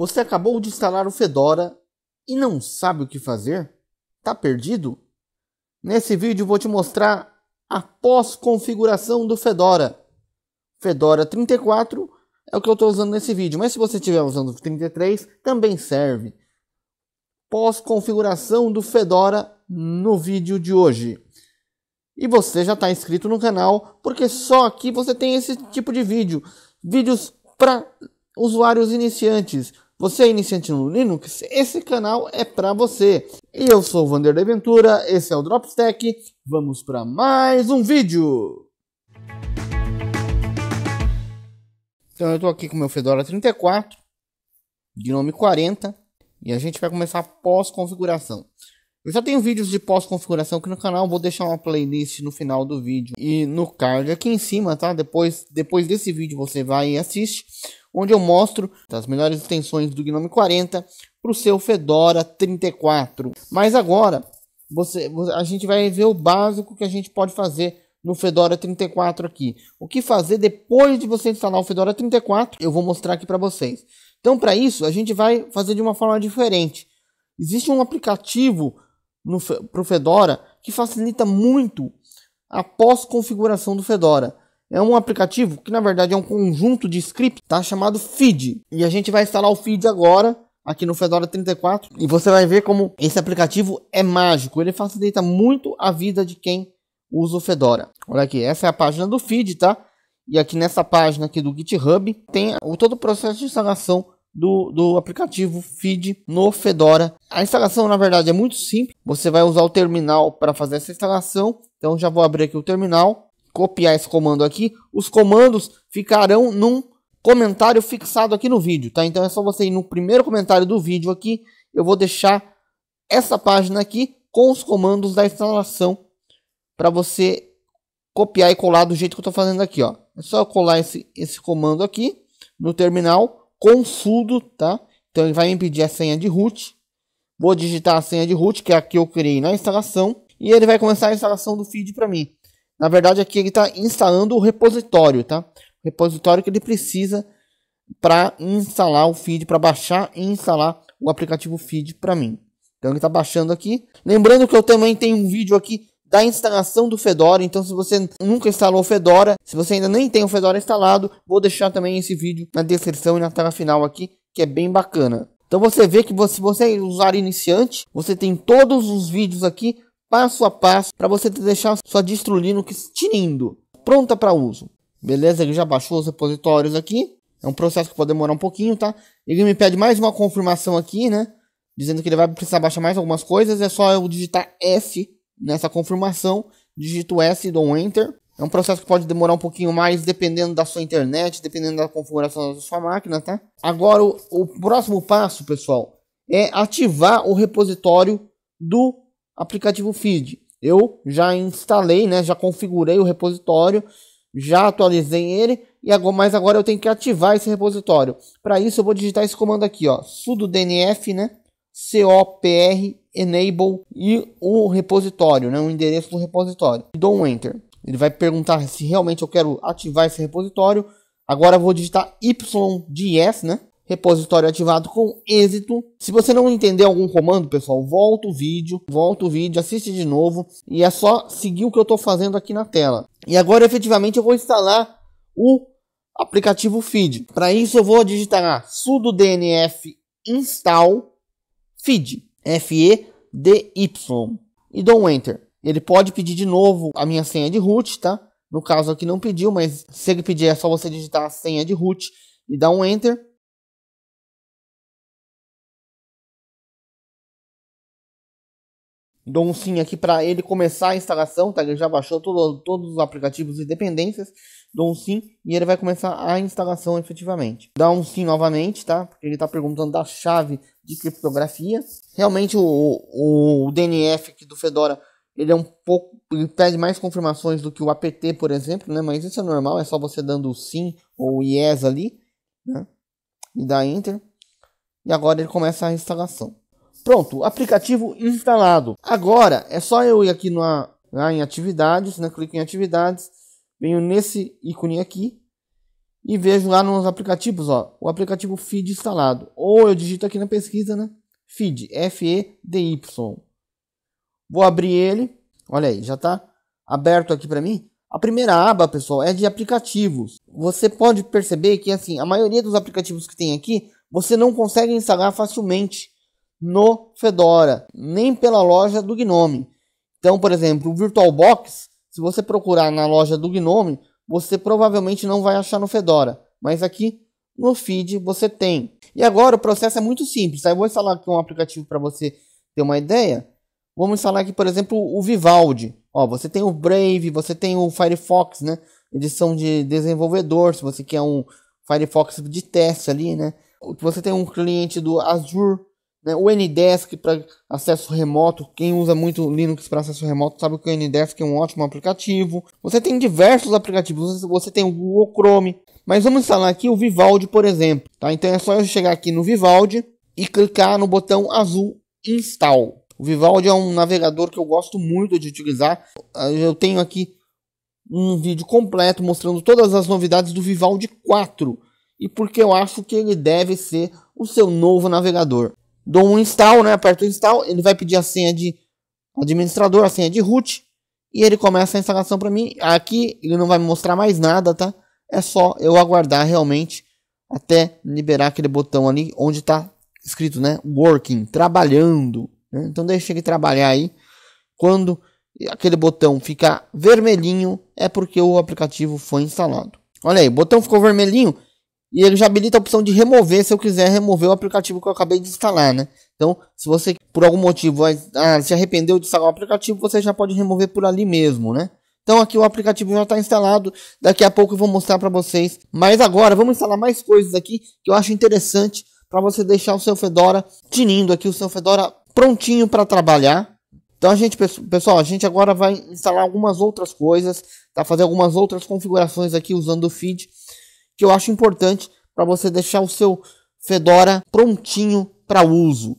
Você acabou de instalar o Fedora e não sabe o que fazer? Tá perdido? Nesse vídeo vou te mostrar a pós-configuração do Fedora. Fedora 34 é o que eu estou usando nesse vídeo, mas se você estiver usando o 33 também serve. Pós-configuração do Fedora no vídeo de hoje. E você já está inscrito no canal, porque só aqui você tem esse tipo de vídeo. Vídeos para usuários iniciantes. Você é iniciante no Linux? Esse canal é para você. Eu sou o da Ventura, esse é o Drops Tech. Vamos para mais um vídeo. Então eu estou aqui com meu Fedora 34, Gnome 40 e a gente vai começar pós-configuração. Eu já tenho vídeos de pós-configuração aqui no canal, vou deixar uma playlist no final do vídeo e no card aqui em cima, tá? Depois, depois desse vídeo você vai e assiste onde eu mostro as melhores extensões do Gnome 40 para o seu Fedora 34. Mas agora você, a gente vai ver o básico que a gente pode fazer no Fedora 34 aqui. O que fazer depois de você instalar o Fedora 34, eu vou mostrar aqui para vocês. Então, para isso, a gente vai fazer de uma forma diferente. Existe um aplicativo para o Fedora que facilita muito a pós-configuração do Fedora é um aplicativo que na verdade é um conjunto de scripts, tá? Chamado Feed. E a gente vai instalar o Feed agora aqui no Fedora 34 e você vai ver como esse aplicativo é mágico. Ele facilita muito a vida de quem usa o Fedora. Olha aqui, essa é a página do Feed, tá? E aqui nessa página aqui do GitHub tem o, todo o processo de instalação do, do aplicativo Feed no Fedora. A instalação, na verdade, é muito simples. Você vai usar o terminal para fazer essa instalação. Então, já vou abrir aqui o terminal copiar esse comando aqui, os comandos ficarão num comentário fixado aqui no vídeo, tá? Então é só você ir no primeiro comentário do vídeo aqui, eu vou deixar essa página aqui com os comandos da instalação para você copiar e colar do jeito que eu estou fazendo aqui, ó. É só colar esse, esse comando aqui no terminal com sudo, tá? Então ele vai me pedir a senha de root. Vou digitar a senha de root, que é a que eu criei na instalação. E ele vai começar a instalação do feed para mim. Na verdade, aqui ele está instalando o repositório, tá? O repositório que ele precisa para instalar o feed, para baixar e instalar o aplicativo feed para mim. Então ele está baixando aqui. Lembrando que eu também tenho um vídeo aqui da instalação do Fedora. Então, se você nunca instalou o Fedora, se você ainda nem tem o Fedora instalado, vou deixar também esse vídeo na descrição e na tela final aqui, que é bem bacana. Então você vê que se você, você é usar iniciante, você tem todos os vídeos aqui passo a passo para você deixar sua destrulina tinindo, pronta para uso. Beleza? Ele já baixou os repositórios aqui. É um processo que pode demorar um pouquinho, tá? Ele me pede mais uma confirmação aqui, né? Dizendo que ele vai precisar baixar mais algumas coisas. É só eu digitar F nessa confirmação. Digito S e dou um Enter. É um processo que pode demorar um pouquinho mais, dependendo da sua internet, dependendo da configuração da sua máquina, tá? Agora, o, o próximo passo, pessoal, é ativar o repositório do aplicativo Feed. Eu já instalei, né, já configurei o repositório, já atualizei ele e agora, mas agora eu tenho que ativar esse repositório. Para isso eu vou digitar esse comando aqui, ó, sudo dnf, né, copr enable e o repositório, né, o endereço do repositório. dou um enter. Ele vai perguntar se realmente eu quero ativar esse repositório. Agora eu vou digitar y de yes, né? repositório ativado com êxito. Se você não entender algum comando, pessoal, volta o vídeo, volta o vídeo, assiste de novo e é só seguir o que eu estou fazendo aqui na tela. E agora efetivamente eu vou instalar o aplicativo Feed. Para isso eu vou digitar sudo dnf install feed, F E D Y e dou um enter. Ele pode pedir de novo a minha senha de root, tá? No caso aqui não pediu, mas se ele pedir é só você digitar a senha de root e dar um enter dou um sim aqui para ele começar a instalação, tá? Ele já baixou todo, todos os aplicativos e dependências. Dou um sim e ele vai começar a instalação efetivamente. Dá um sim novamente, tá? Porque ele está perguntando da chave de criptografia. Realmente o, o, o DNF aqui do Fedora ele é um pouco ele pede mais confirmações do que o apt por exemplo né mas isso é normal é só você dando sim ou yes ali né? e dá enter e agora ele começa a instalação Pronto, aplicativo uhum. instalado. Agora é só eu ir aqui no, lá em atividades, né? clico em atividades, venho nesse ícone aqui e vejo lá nos aplicativos, ó, o aplicativo feed instalado. Ou eu digito aqui na pesquisa, né? Feed, F-E-D-Y. Vou abrir ele. Olha aí, já está aberto aqui para mim. A primeira aba, pessoal, é de aplicativos. Você pode perceber que assim, a maioria dos aplicativos que tem aqui, você não consegue instalar facilmente no Fedora, nem pela loja do Gnome. Então, por exemplo, o VirtualBox, se você procurar na loja do Gnome, você provavelmente não vai achar no Fedora, mas aqui no feed você tem. E agora o processo é muito simples. Aí tá? eu vou instalar aqui um aplicativo para você ter uma ideia. Vamos instalar aqui, por exemplo, o Vivaldi. Ó, você tem o Brave, você tem o Firefox, né? Edição de desenvolvedor, se você quer um Firefox de teste ali, né? Você tem um cliente do Azure, né? O Ndesk para acesso remoto, quem usa muito Linux para acesso remoto sabe que o Ndesk é um ótimo aplicativo. Você tem diversos aplicativos, você tem o Google Chrome, mas vamos instalar aqui o Vivaldi, por exemplo. Tá? Então é só eu chegar aqui no Vivaldi e clicar no botão azul Install. O Vivaldi é um navegador que eu gosto muito de utilizar. Ah, eu tenho aqui um vídeo completo mostrando todas as novidades do Vivaldi 4 e porque eu acho que ele deve ser o seu novo navegador dou um install, né? Aperto o install, ele vai pedir a senha de administrador, a senha de root, e ele começa a instalação para mim. Aqui ele não vai me mostrar mais nada, tá? É só eu aguardar realmente até liberar aquele botão ali onde está escrito, né? Working, trabalhando. Né? Então deixa ele trabalhar aí. Quando aquele botão ficar vermelhinho, é porque o aplicativo foi instalado. Olha aí, o botão ficou vermelhinho, e ele já habilita a opção de remover se eu quiser remover o aplicativo que eu acabei de instalar, né? Então, se você por algum motivo ah, se arrependeu de instalar o aplicativo, você já pode remover por ali mesmo, né? Então aqui o aplicativo já está instalado. Daqui a pouco eu vou mostrar para vocês. Mas agora vamos instalar mais coisas aqui que eu acho interessante para você deixar o seu Fedora tinindo aqui, o seu Fedora prontinho para trabalhar. Então a gente, pessoal, a gente agora vai instalar algumas outras coisas, tá? Fazer algumas outras configurações aqui usando o feed que eu acho importante para você deixar o seu Fedora prontinho para uso.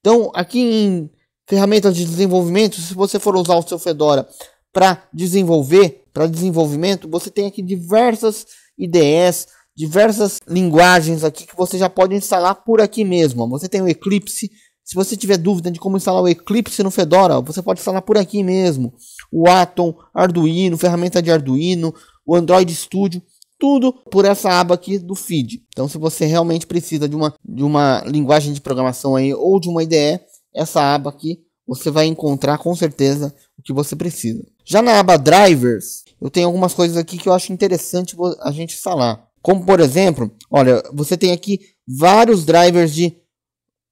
Então, aqui em ferramentas de desenvolvimento, se você for usar o seu Fedora para desenvolver, para desenvolvimento, você tem aqui diversas IDEs, diversas linguagens aqui que você já pode instalar por aqui mesmo. Você tem o Eclipse. Se você tiver dúvida de como instalar o Eclipse no Fedora, você pode instalar por aqui mesmo. O Atom, Arduino, ferramenta de Arduino, o Android Studio tudo por essa aba aqui do feed. Então, se você realmente precisa de uma, de uma linguagem de programação aí ou de uma IDE, essa aba aqui você vai encontrar com certeza o que você precisa. Já na aba drivers, eu tenho algumas coisas aqui que eu acho interessante a gente falar. Como por exemplo, olha, você tem aqui vários drivers de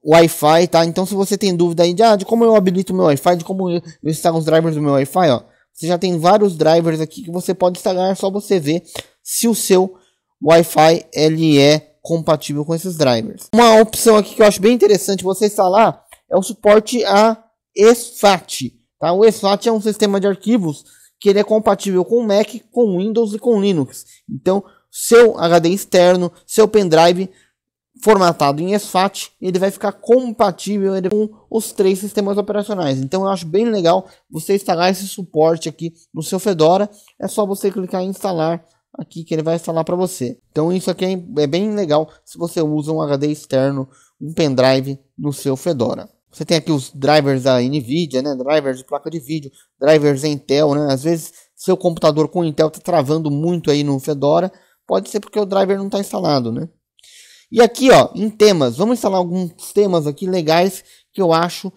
Wi-Fi, tá? Então se você tem dúvida aí de, ah, de como eu habilito meu Wi-Fi, de como eu, instalo os drivers do meu Wi-Fi, ó. Você já tem vários drivers aqui que você pode instalar, é só você ver se o seu Wi-Fi ele é compatível com esses drivers. Uma opção aqui que eu acho bem interessante você instalar é o suporte a ESFAT. Tá? O ESFAT é um sistema de arquivos que ele é compatível com Mac, com Windows e com Linux. Então, seu HD externo, seu pendrive formatado em ESFAT, ele vai ficar compatível é com os três sistemas operacionais. Então, eu acho bem legal você instalar esse suporte aqui no seu Fedora. É só você clicar em instalar aqui que ele vai falar para você. Então isso aqui é, é bem legal se você usa um HD externo, um pendrive no seu Fedora. Você tem aqui os drivers da NVIDIA, né? drivers de placa de vídeo, drivers Intel. Né? Às vezes seu computador com Intel está travando muito aí no Fedora. Pode ser porque o driver não está instalado. Né? E aqui ó, em temas, vamos instalar alguns temas aqui legais que eu acho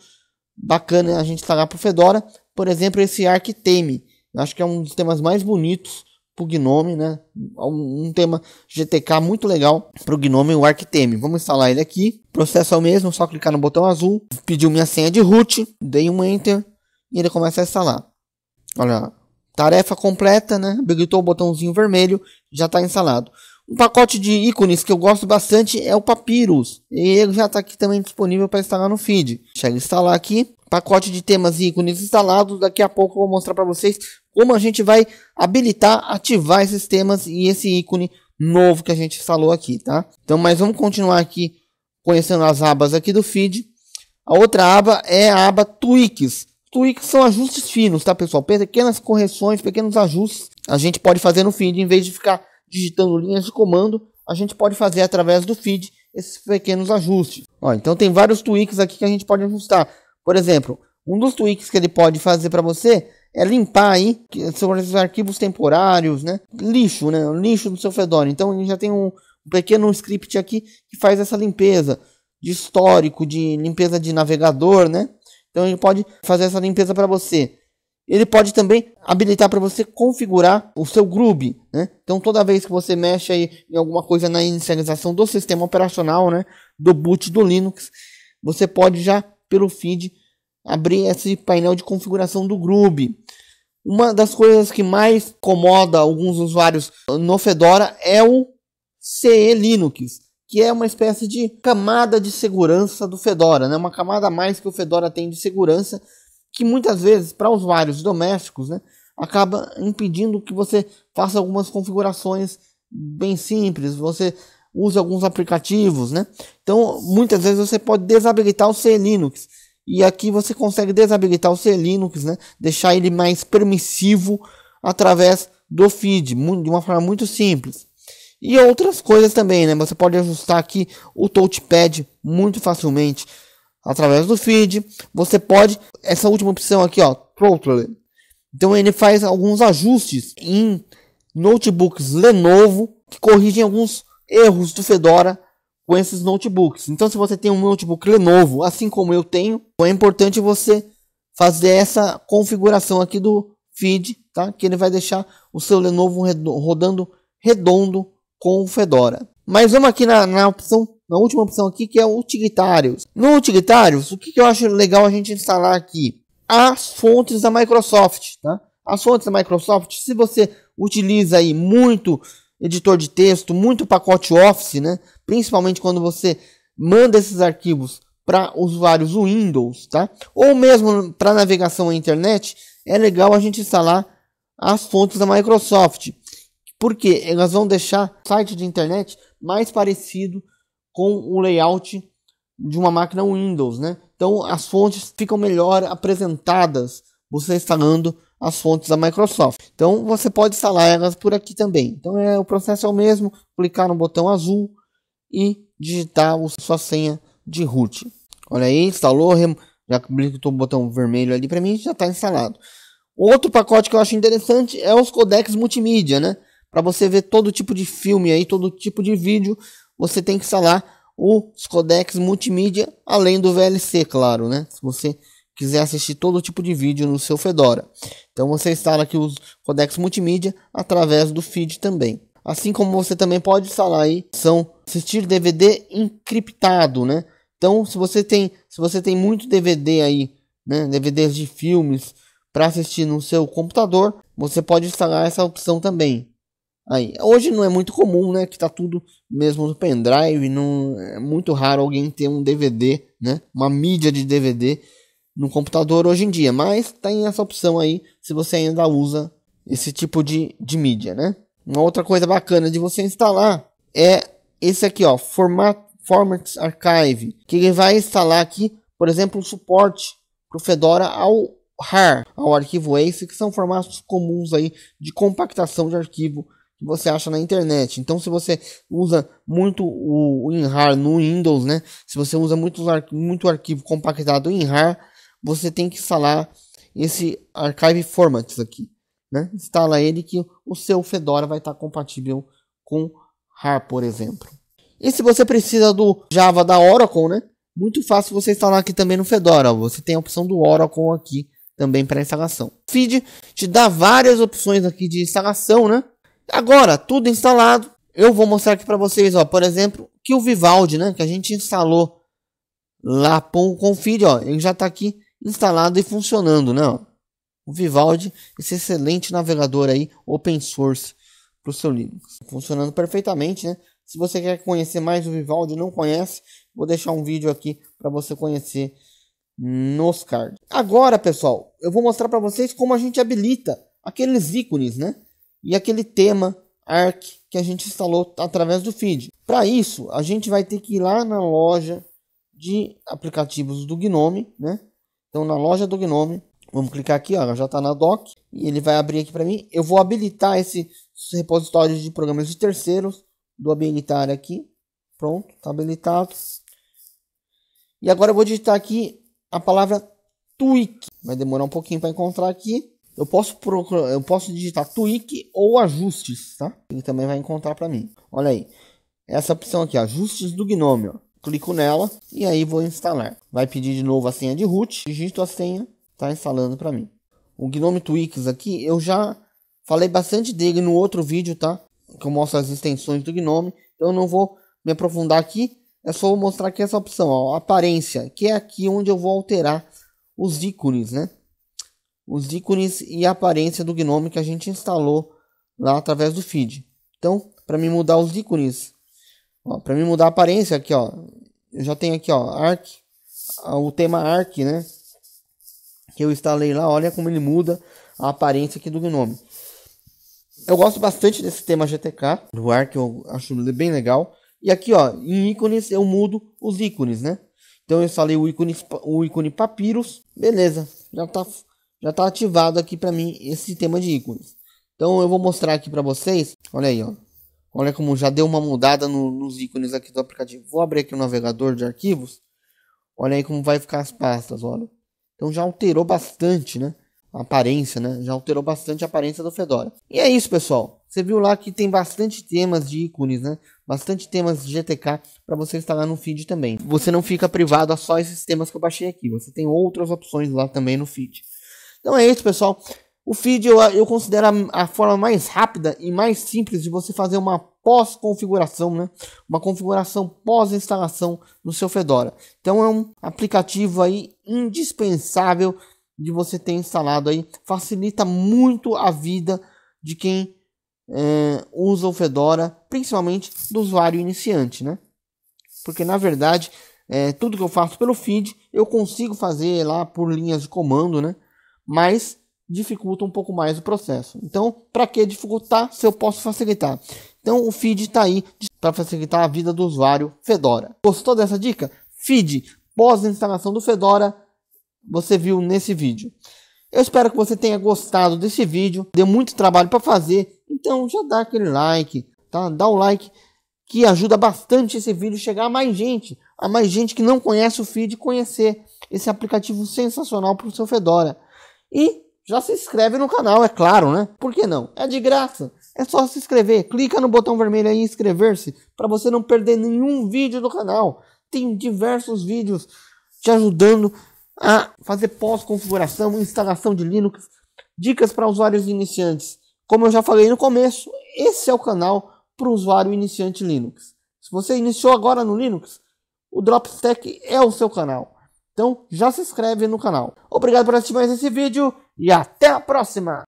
bacana a gente instalar para o Fedora. Por exemplo, esse ArcTame. Eu acho que é um dos temas mais bonitos o Gnome, né? Um tema GTK muito legal para o Gnome e o Arcteme. Vamos instalar ele aqui. Processo é o mesmo, só clicar no botão azul, pediu minha senha de root, dei um enter e ele começa a instalar. Olha, tarefa completa, né? Habilitou o botãozinho vermelho, já está instalado. Um pacote de ícones que eu gosto bastante é o Papyrus. E ele já está aqui também disponível para instalar no feed. Deixa eu instalar aqui. Pacote de temas e ícones instalados. Daqui a pouco eu vou mostrar para vocês como a gente vai habilitar, ativar esses temas e esse ícone novo que a gente instalou aqui, tá? Então, mas vamos continuar aqui conhecendo as abas aqui do feed. A outra aba é a aba tweaks. Tweaks são ajustes finos, tá, pessoal? Pequenas correções, pequenos ajustes a gente pode fazer no feed em vez de ficar digitando linhas de comando, a gente pode fazer através do feed esses pequenos ajustes. Ó, então tem vários tweaks aqui que a gente pode ajustar. Por exemplo, um dos tweaks que ele pode fazer para você é limpar aí sobre esses arquivos temporários, né? Lixo, né? O lixo do seu Fedora. Então ele já tem um, um pequeno script aqui que faz essa limpeza de histórico, de limpeza de navegador, né? Então ele pode fazer essa limpeza para você. Ele pode também habilitar para você configurar o seu Groove, né? Então toda vez que você mexe aí em alguma coisa na inicialização do sistema operacional, né, do boot do Linux, você pode já pelo feed abrir esse painel de configuração do Groove. Uma das coisas que mais incomoda alguns usuários no Fedora é o CE Linux, que é uma espécie de camada de segurança do Fedora, né? Uma camada a mais que o Fedora tem de segurança que muitas vezes, para usuários domésticos, né, acaba impedindo que você faça algumas configurações bem simples, você usa alguns aplicativos, né? Então, muitas vezes você pode desabilitar o C Linux. E aqui você consegue desabilitar o C Linux, né? Deixar ele mais permissivo através do feed, de uma forma muito simples. E outras coisas também, né? Você pode ajustar aqui o touchpad muito facilmente através do feed. Você pode, essa última opção aqui, ó, Throttle. Então ele faz alguns ajustes em notebooks Lenovo que corrigem alguns erros do Fedora com esses notebooks. Então se você tem um notebook Lenovo, assim como eu tenho, então é importante você fazer essa configuração aqui do feed, tá? Que ele vai deixar o seu Lenovo rodando redondo com o Fedora. Mas vamos aqui na, na opção na última opção aqui, que é o utilitários. No utilitários, o que, que eu acho legal a gente instalar aqui? As fontes da Microsoft, tá? As fontes da Microsoft, se você utiliza aí muito editor de texto, muito pacote Office, né? Principalmente quando você manda esses arquivos para usuários Windows, tá? Ou mesmo para navegação à internet, é legal a gente instalar as fontes da Microsoft, porque elas vão deixar o site de internet mais parecido com o layout de uma máquina Windows, né? Então as fontes ficam melhor apresentadas você instalando as fontes da Microsoft. Então você pode instalar elas por aqui também. Então é o processo é o mesmo, clicar no botão azul e digitar a sua senha de root. Olha aí, instalou, já clicou o botão vermelho ali para mim, já está instalado. Outro pacote que eu acho interessante é os codecs multimídia, né? Para você ver todo tipo de filme aí, todo tipo de vídeo, você tem que instalar os codecs multimídia, além do VLC, claro, né? Se você quiser assistir todo tipo de vídeo no seu Fedora. Então você instala aqui os codecs multimídia através do feed também. Assim como você também pode instalar aí, são assistir DVD encriptado, né? Então, se você tem, se você tem muito DVD aí, né, DVDs de filmes para assistir no seu computador, você pode instalar essa opção também. Aí, hoje não é muito comum, né? Que tá tudo mesmo no pendrive. Não, é muito raro alguém ter um DVD, né? Uma mídia de DVD no computador hoje em dia. Mas tem essa opção aí se você ainda usa esse tipo de, de mídia, né? Uma outra coisa bacana de você instalar é esse aqui, ó. Format, Formats Archive. Que ele vai instalar aqui, por exemplo, o suporte para o Fedora ao RAR, ao arquivo ACE, que são formatos comuns aí de compactação de arquivo que você acha na internet. Então, se você usa muito o WinRAR no Windows, né? Se você usa muito, muito arquivo compactado em RAR, você tem que instalar esse Archive Formats aqui, né? Instala ele que o seu Fedora vai estar tá compatível com RAR, por exemplo. E se você precisa do Java da Oracle, né? Muito fácil você instalar aqui também no Fedora. Você tem a opção do Oracle aqui também para instalação. O feed te dá várias opções aqui de instalação, né? Agora, tudo instalado, eu vou mostrar aqui para vocês, ó, por exemplo, que o Vivaldi, né, que a gente instalou lá, pô, config, ó, ele já está aqui instalado e funcionando, né, ó. O Vivaldi, esse excelente navegador aí, open source para o seu Linux. Funcionando perfeitamente, né? Se você quer conhecer mais o Vivaldi, não conhece, vou deixar um vídeo aqui para você conhecer nos cards. Agora, pessoal, eu vou mostrar para vocês como a gente habilita aqueles ícones, né? e aquele tema ARC que a gente instalou através do feed. Para isso, a gente vai ter que ir lá na loja de aplicativos do Gnome, né? Então, na loja do Gnome, vamos clicar aqui, ó, já está na doc e ele vai abrir aqui para mim. Eu vou habilitar esses repositórios de programas de terceiros do habilitar aqui. Pronto, está habilitado. E agora eu vou digitar aqui a palavra tweak. Vai demorar um pouquinho para encontrar aqui. Eu posso procurar, eu posso digitar tweak ou ajustes, tá? Ele também vai encontrar para mim. Olha aí. Essa opção aqui, ajustes do Gnome, ó. Clico nela e aí vou instalar. Vai pedir de novo a senha de root, digito a senha, tá instalando para mim. O Gnome Tweaks aqui, eu já falei bastante dele no outro vídeo, tá? Que eu mostro as extensões do Gnome. Então eu não vou me aprofundar aqui, é só mostrar aqui essa opção, ó, aparência, que é aqui onde eu vou alterar os ícones, né? os ícones e a aparência do Gnome que a gente instalou lá através do feed. Então, para me mudar os ícones, para me mudar a aparência aqui, ó, eu já tenho aqui, ó, Arc, o tema Arc, né? Que eu instalei lá, olha como ele muda a aparência aqui do Gnome. Eu gosto bastante desse tema GTK, do Arc, eu acho bem legal. E aqui, ó, em ícones eu mudo os ícones, né? Então eu instalei o ícone, o ícone Papyrus, beleza, já tá já está ativado aqui para mim esse sistema de ícones. Então eu vou mostrar aqui para vocês. Olha aí, ó. Olha como já deu uma mudada no, nos ícones aqui do aplicativo. Vou abrir aqui o navegador de arquivos. Olha aí como vai ficar as pastas, olha. Então já alterou bastante, né? A aparência, né? Já alterou bastante a aparência do Fedora. E é isso, pessoal. Você viu lá que tem bastante temas de ícones, né? Bastante temas de GTK para você instalar no feed também. Você não fica privado a só esses temas que eu baixei aqui. Você tem outras opções lá também no feed. Então é isso, pessoal. O feed eu, eu considero a, a, forma mais rápida e mais simples de você fazer uma pós-configuração, né? Uma configuração pós-instalação no seu Fedora. Então é um aplicativo aí indispensável de você ter instalado aí. Facilita muito a vida de quem é, usa o Fedora, principalmente do usuário iniciante, né? Porque na verdade, é, tudo que eu faço pelo feed, eu consigo fazer lá por linhas de comando, né? mas dificulta um pouco mais o processo. Então, para que dificultar se eu posso facilitar? Então, o feed está aí para facilitar a vida do usuário Fedora. Gostou dessa dica? Feed pós-instalação do Fedora, você viu nesse vídeo. Eu espero que você tenha gostado desse vídeo. Deu muito trabalho para fazer, então já dá aquele like, tá? Dá o like que ajuda bastante esse vídeo chegar a mais gente, a mais gente que não conhece o feed conhecer esse aplicativo sensacional para o seu Fedora. E já se inscreve no canal, é claro, né? Por que não? É de graça. É só se inscrever. Clica no botão vermelho aí inscrever-se para você não perder nenhum vídeo do canal. Tem diversos vídeos te ajudando a fazer pós-configuração, instalação de Linux, dicas para usuários iniciantes. Como eu já falei no começo, esse é o canal para o usuário iniciante Linux. Se você iniciou agora no Linux, o Dropstack é o seu canal. Então já se inscreve no canal. Obrigado por assistir mais esse vídeo e até a próxima!